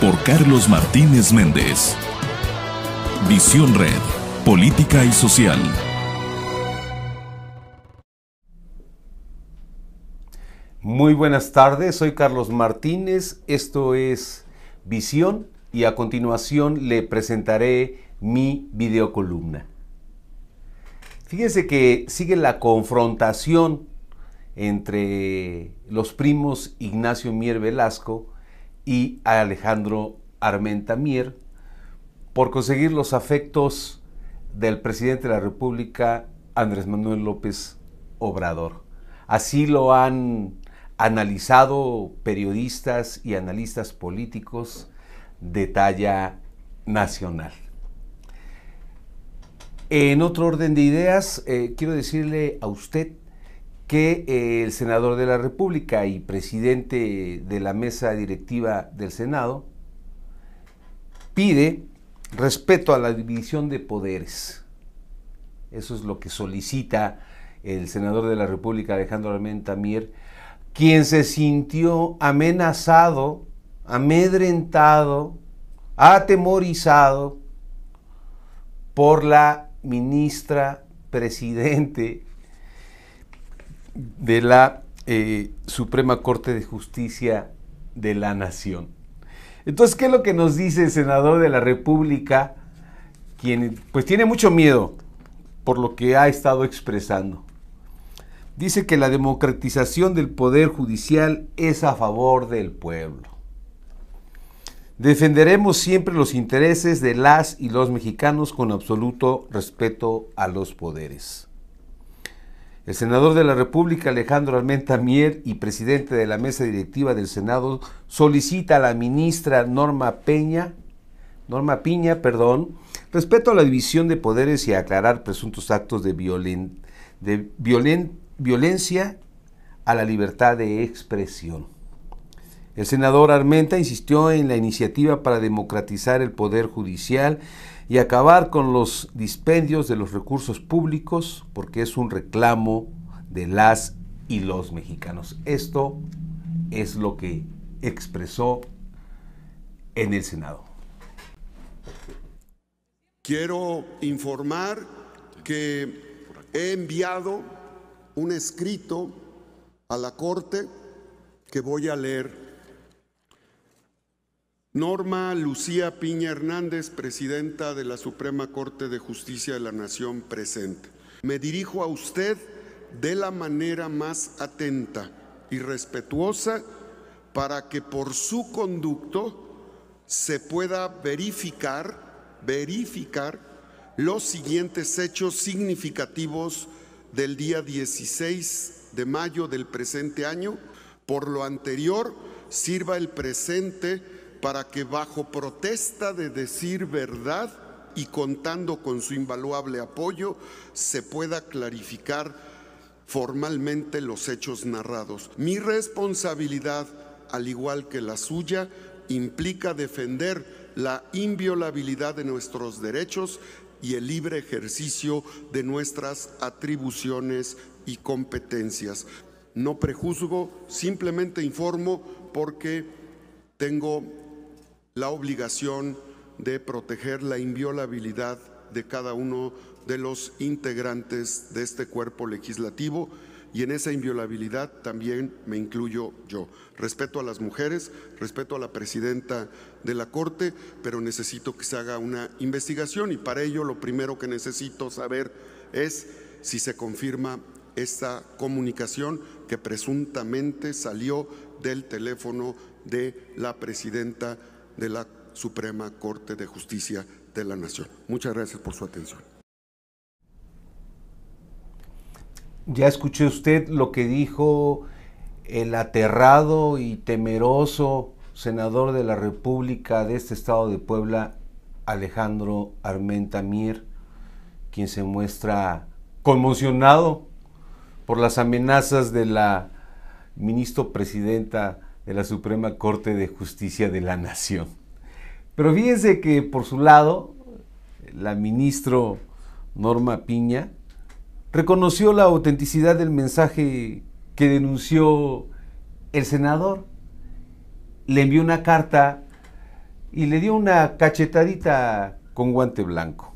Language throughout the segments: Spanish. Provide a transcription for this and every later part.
por Carlos Martínez Méndez. Visión Red, Política y Social. Muy buenas tardes, soy Carlos Martínez, esto es Visión y a continuación le presentaré mi videocolumna. Fíjense que sigue la confrontación entre los primos Ignacio Mier Velasco y a Alejandro Armenta Mier por conseguir los afectos del presidente de la República, Andrés Manuel López Obrador. Así lo han analizado periodistas y analistas políticos de talla nacional. En otro orden de ideas, eh, quiero decirle a usted que eh, el senador de la República y presidente de la mesa directiva del Senado pide respeto a la división de poderes. Eso es lo que solicita el senador de la República, Alejandro Armenta Mier, quien se sintió amenazado, amedrentado, atemorizado por la ministra presidente de la eh, Suprema Corte de Justicia de la Nación. Entonces, ¿qué es lo que nos dice el senador de la República, quien pues tiene mucho miedo por lo que ha estado expresando? Dice que la democratización del poder judicial es a favor del pueblo. Defenderemos siempre los intereses de las y los mexicanos con absoluto respeto a los poderes. El senador de la República, Alejandro Almenta Mier, y presidente de la mesa directiva del Senado, solicita a la ministra Norma Peña, Norma Piña, perdón, respeto a la división de poderes y aclarar presuntos actos de, de violencia a la libertad de expresión. El senador Armenta insistió en la iniciativa para democratizar el poder judicial y acabar con los dispendios de los recursos públicos porque es un reclamo de las y los mexicanos. Esto es lo que expresó en el Senado. Quiero informar que he enviado un escrito a la Corte que voy a leer Norma Lucía Piña Hernández, presidenta de la Suprema Corte de Justicia de la Nación, presente. Me dirijo a usted de la manera más atenta y respetuosa para que por su conducto se pueda verificar, verificar los siguientes hechos significativos del día 16 de mayo del presente año. Por lo anterior, sirva el presente para que bajo protesta de decir verdad y contando con su invaluable apoyo, se pueda clarificar formalmente los hechos narrados. Mi responsabilidad, al igual que la suya, implica defender la inviolabilidad de nuestros derechos y el libre ejercicio de nuestras atribuciones y competencias. No prejuzgo, simplemente informo porque tengo la obligación de proteger la inviolabilidad de cada uno de los integrantes de este cuerpo legislativo y en esa inviolabilidad también me incluyo yo. Respeto a las mujeres, respeto a la presidenta de la Corte, pero necesito que se haga una investigación y para ello lo primero que necesito saber es si se confirma esta comunicación que presuntamente salió del teléfono de la presidenta de la Suprema Corte de Justicia de la Nación. Muchas gracias por su atención. Ya escuché usted lo que dijo el aterrado y temeroso senador de la República de este estado de Puebla, Alejandro Armenta Mier, quien se muestra conmocionado por las amenazas de la ministro presidenta de la Suprema Corte de Justicia de la Nación. Pero fíjense que por su lado, la ministro Norma Piña reconoció la autenticidad del mensaje que denunció el senador. Le envió una carta y le dio una cachetadita con guante blanco.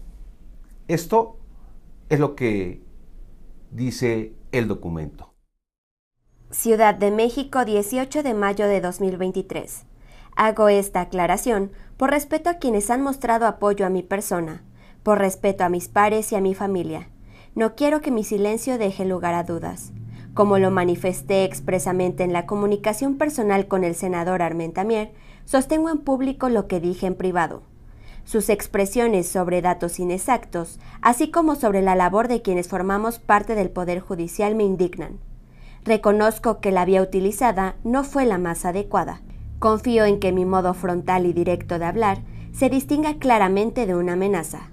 Esto es lo que dice el documento. Ciudad de México, 18 de mayo de 2023. Hago esta aclaración por respeto a quienes han mostrado apoyo a mi persona, por respeto a mis pares y a mi familia. No quiero que mi silencio deje lugar a dudas. Como lo manifesté expresamente en la comunicación personal con el senador Armentamier, sostengo en público lo que dije en privado. Sus expresiones sobre datos inexactos, así como sobre la labor de quienes formamos parte del Poder Judicial, me indignan. Reconozco que la vía utilizada no fue la más adecuada. Confío en que mi modo frontal y directo de hablar se distinga claramente de una amenaza.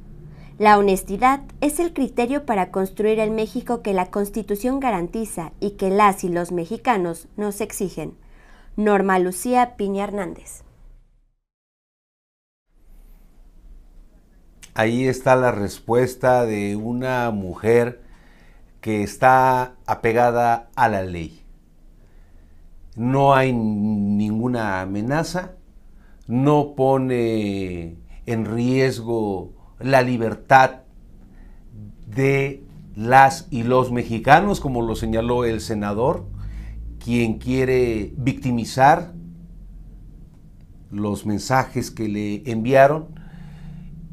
La honestidad es el criterio para construir el México que la Constitución garantiza y que las y los mexicanos nos exigen. Norma Lucía Piña Hernández. Ahí está la respuesta de una mujer que está apegada a la ley. No hay ninguna amenaza, no pone en riesgo la libertad de las y los mexicanos, como lo señaló el senador, quien quiere victimizar los mensajes que le enviaron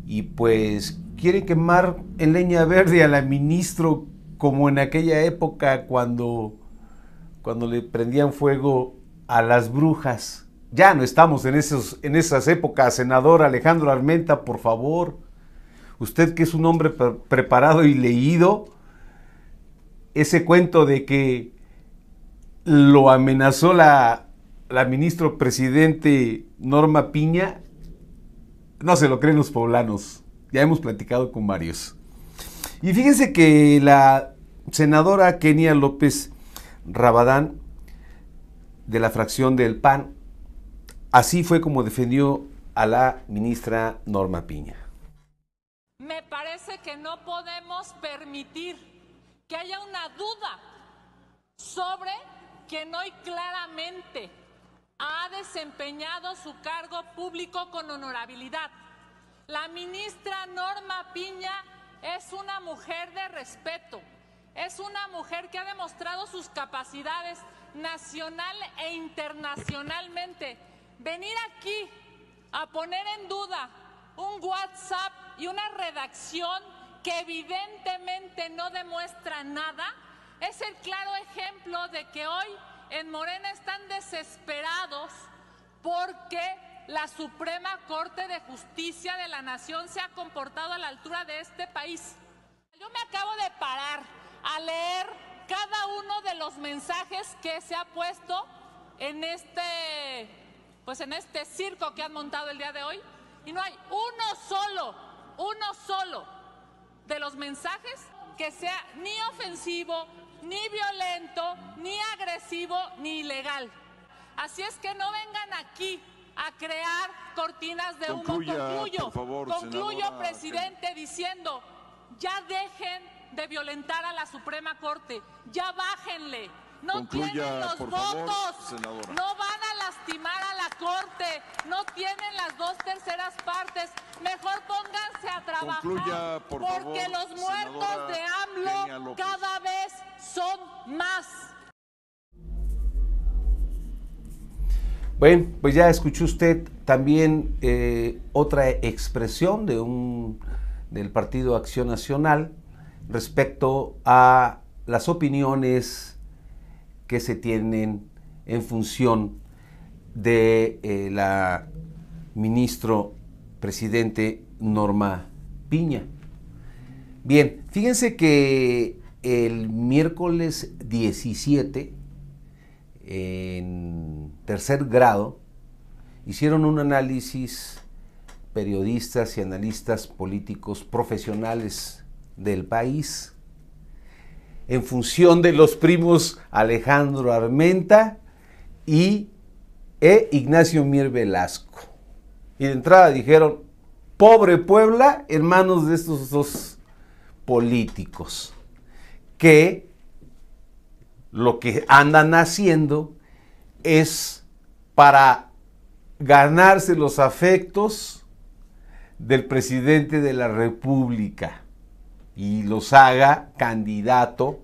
y pues quiere quemar en leña verde a la ministro como en aquella época cuando, cuando le prendían fuego a las brujas. Ya no estamos en, esos, en esas épocas, senador Alejandro Armenta, por favor. Usted que es un hombre preparado y leído, ese cuento de que lo amenazó la, la ministro presidente Norma Piña, no se lo creen los poblanos. Ya hemos platicado con varios. Y fíjense que la senadora Kenia López Rabadán, de la fracción del PAN, así fue como defendió a la ministra Norma Piña. Me parece que no podemos permitir que haya una duda sobre quien hoy claramente ha desempeñado su cargo público con honorabilidad. La ministra Norma Piña es una mujer de respeto, es una mujer que ha demostrado sus capacidades nacional e internacionalmente. Venir aquí a poner en duda un WhatsApp y una redacción que evidentemente no demuestra nada, es el claro ejemplo de que hoy en Morena están desesperados porque la Suprema Corte de Justicia de la Nación se ha comportado a la altura de este país. Yo me acabo de parar a leer cada uno de los mensajes que se ha puesto en este pues en este circo que han montado el día de hoy y no hay uno solo, uno solo de los mensajes que sea ni ofensivo, ni violento, ni agresivo, ni ilegal. Así es que no vengan aquí crear cortinas de humo. Concluyo, presidente, diciendo, ya dejen de violentar a la Suprema Corte, ya bájenle. No tienen los votos, no van a lastimar a la Corte, no tienen las dos terceras partes. Mejor pónganse a trabajar porque los muertos de AMLO cada vez son más. Bueno, pues ya escuchó usted también eh, otra expresión de un, del Partido Acción Nacional respecto a las opiniones que se tienen en función de eh, la ministro presidente Norma Piña. Bien, fíjense que el miércoles 17 en tercer grado, hicieron un análisis periodistas y analistas políticos profesionales del país en función de los primos Alejandro Armenta y e Ignacio Mier Velasco. Y de entrada dijeron, pobre Puebla en manos de estos dos políticos, que lo que andan haciendo es para ganarse los afectos del presidente de la República y los haga candidato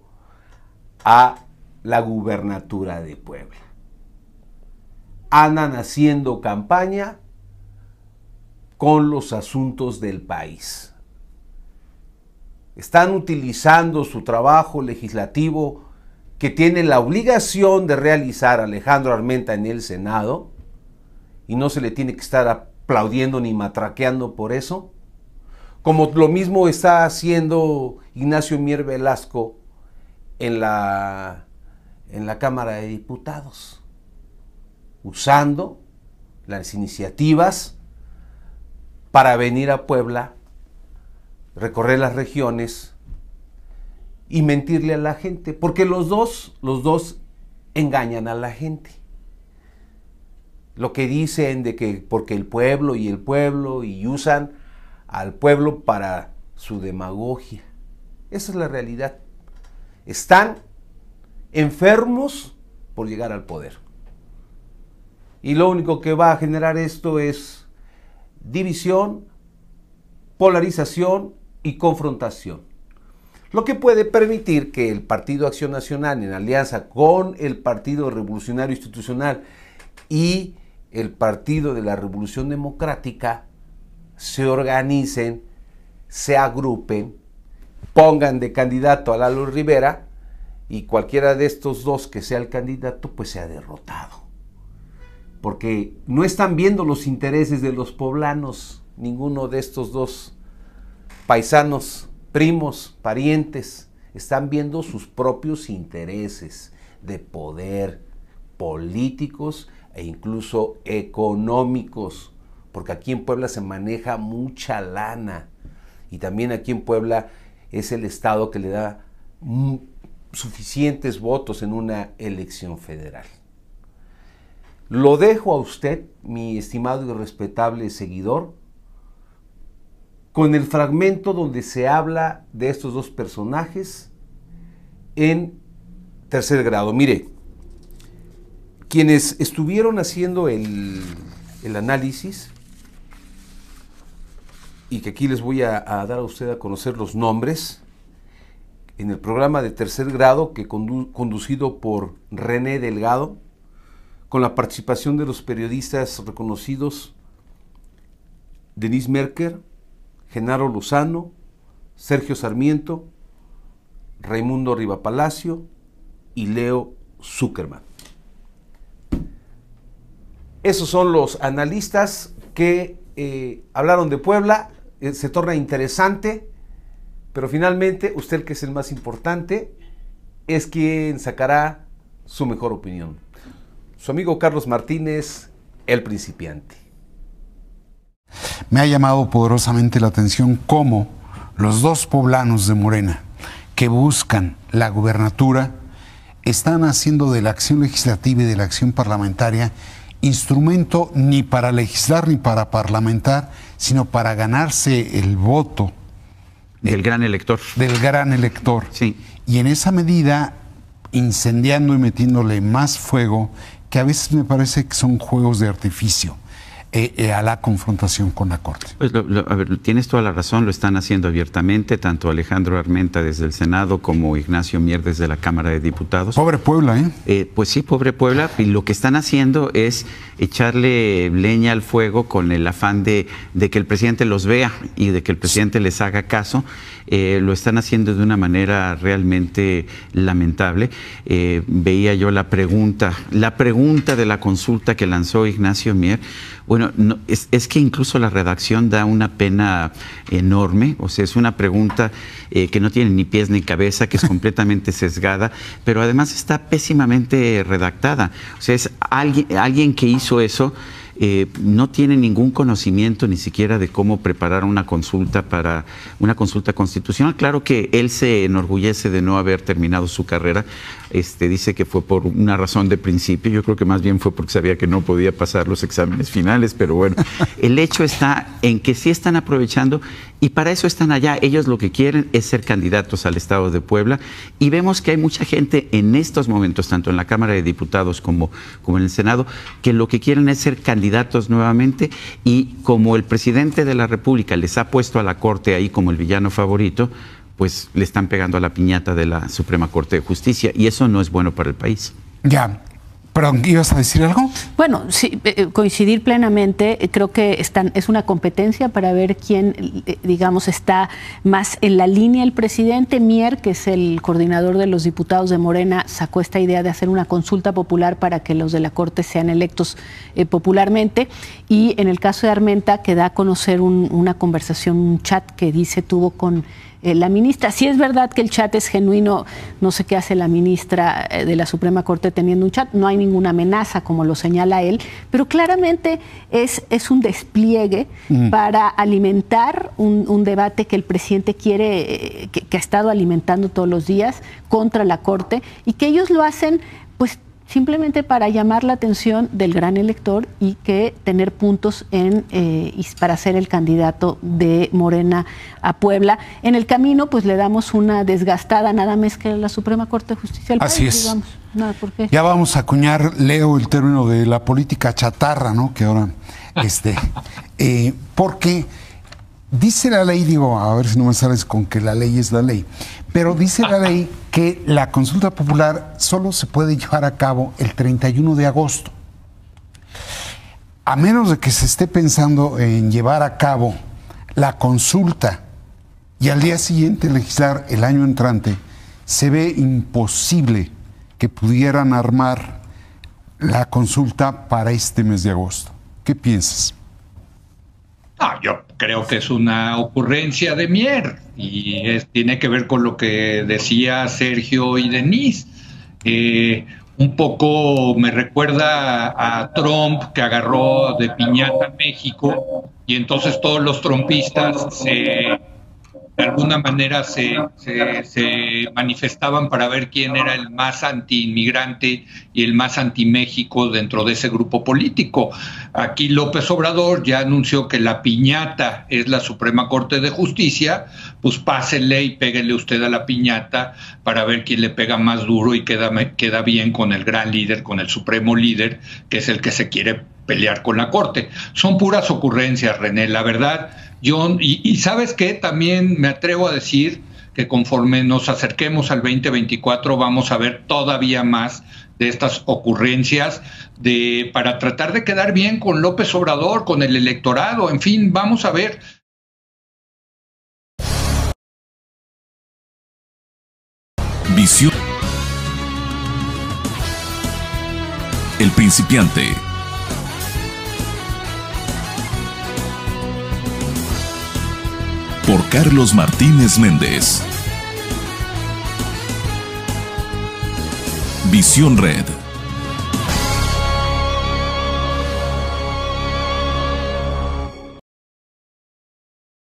a la gubernatura de Puebla. Andan haciendo campaña con los asuntos del país. Están utilizando su trabajo legislativo que tiene la obligación de realizar Alejandro Armenta en el Senado, y no se le tiene que estar aplaudiendo ni matraqueando por eso, como lo mismo está haciendo Ignacio Mier Velasco en la, en la Cámara de Diputados, usando las iniciativas para venir a Puebla, recorrer las regiones, y mentirle a la gente, porque los dos, los dos engañan a la gente. Lo que dicen de que porque el pueblo y el pueblo y usan al pueblo para su demagogia. Esa es la realidad. Están enfermos por llegar al poder. Y lo único que va a generar esto es división, polarización y confrontación lo que puede permitir que el Partido Acción Nacional, en alianza con el Partido Revolucionario Institucional y el Partido de la Revolución Democrática, se organicen, se agrupen, pongan de candidato a Lalo Rivera y cualquiera de estos dos que sea el candidato, pues sea derrotado. Porque no están viendo los intereses de los poblanos, ninguno de estos dos paisanos primos, parientes, están viendo sus propios intereses de poder políticos e incluso económicos, porque aquí en Puebla se maneja mucha lana y también aquí en Puebla es el Estado que le da suficientes votos en una elección federal. Lo dejo a usted, mi estimado y respetable seguidor, con el fragmento donde se habla de estos dos personajes en tercer grado. Mire, quienes estuvieron haciendo el, análisis, y que aquí les voy a, dar a usted a conocer los nombres, en el programa de tercer grado que conducido por René Delgado, con la participación de los periodistas reconocidos Denise Merker, Genaro Luzano, Sergio Sarmiento, Raimundo Riva Palacio y Leo Zuckerman. Esos son los analistas que eh, hablaron de Puebla, eh, se torna interesante, pero finalmente usted que es el más importante es quien sacará su mejor opinión. Su amigo Carlos Martínez, el principiante me ha llamado poderosamente la atención cómo los dos poblanos de Morena que buscan la gubernatura están haciendo de la acción legislativa y de la acción parlamentaria instrumento ni para legislar ni para parlamentar, sino para ganarse el voto. Del gran elector. Del gran elector. Sí. Y en esa medida, incendiando y metiéndole más fuego, que a veces me parece que son juegos de artificio. Eh, eh, a la confrontación con la Corte. Pues tienes toda la razón, lo están haciendo abiertamente, tanto Alejandro Armenta desde el Senado como Ignacio Mier desde la Cámara de Diputados. Pobre Puebla, ¿eh? eh pues sí, pobre Puebla, y lo que están haciendo es echarle leña al fuego con el afán de, que el presidente los vea y de que el presidente les haga caso. lo están haciendo de una manera realmente lamentable. veía yo la pregunta, la pregunta de la consulta que lanzó Ignacio Mier bueno, no, es, que incluso la redacción da una pena enorme, o sea, es una pregunta eh, que no tiene ni pies ni cabeza, que es completamente sesgada, pero además está pésimamente redactada. O sea, es alguien, alguien que hizo eso. Eh, no tiene ningún conocimiento ni siquiera de cómo preparar una consulta para una consulta constitucional. Claro que él se enorgullece de no haber terminado su carrera, este, dice que fue por una razón de principio, yo creo que más bien fue porque sabía que no podía pasar los exámenes finales, pero bueno, el hecho está en que sí están aprovechando y para eso están allá. Ellos lo que quieren es ser candidatos al Estado de Puebla y vemos que hay mucha gente en estos momentos, tanto en la Cámara de Diputados como, como en el Senado, que lo que quieren es ser candidatos nuevamente y como el presidente de la República les ha puesto a la Corte ahí como el villano favorito, pues le están pegando a la piñata de la Suprema Corte de Justicia y eso no es bueno para el país. Ya, Perdón, ¿ibas a decir algo? Bueno, sí, eh, coincidir plenamente. Eh, creo que están, es una competencia para ver quién, eh, digamos, está más en la línea. El presidente Mier, que es el coordinador de los diputados de Morena, sacó esta idea de hacer una consulta popular para que los de la Corte sean electos popularmente. Y en el caso de Armenta, que da a conocer una conversación, un chat que dice tuvo con eh, la ministra. Si es verdad que el chat es genuino, no sé qué hace la ministra eh, de la Suprema Corte teniendo un chat, no hay ninguna amenaza como lo señala él, pero claramente es, es un despliegue mm. para alimentar un, debate que el presidente quiere, eh, que, que ha estado alimentando todos los días contra la Corte y que ellos lo hacen pues simplemente para llamar la atención del gran elector y que tener puntos en, eh, para ser el candidato de Morena a Puebla. En el camino, pues le damos una desgastada nada más que la Suprema Corte de Justicia del Así es. ya vamos a acuñar, Leo, el término de la política chatarra, ¿no? Que ahora, este, eh, porque dice la ley, digo, a ver si no me sales con que la ley es la ley, pero dice la ley que la consulta popular solo se puede llevar a cabo el 31 de agosto. A menos de que se esté pensando en llevar a cabo la consulta y al día siguiente legislar el año entrante, se ve imposible que pudieran armar la consulta para este mes de agosto. ¿Qué piensas? Ah, yo creo que es una ocurrencia de Mier y es, tiene que ver con lo que decía Sergio y Denise. Eh, un poco me recuerda a, Trump que agarró de piñata México y entonces todos los trompistas se de alguna manera se, se, manifestaban para ver quién era el más anti-inmigrante y el más anti-México dentro de ese grupo político. Aquí López Obrador ya anunció que la piñata es la Suprema Corte de Justicia, pues pásele y péguele usted a la piñata para ver quién le pega más duro y queda, queda bien con el gran líder, con el supremo líder, que es el que se quiere pelear con la Corte. Son puras ocurrencias, René. La verdad, yo, y, sabes que también me atrevo a decir que conforme nos acerquemos al 2024 vamos a ver todavía más de estas ocurrencias de para tratar de quedar bien con López Obrador, con el electorado, en fin, vamos a ver. Visión El principiante por Carlos Martínez Méndez. Visión Red.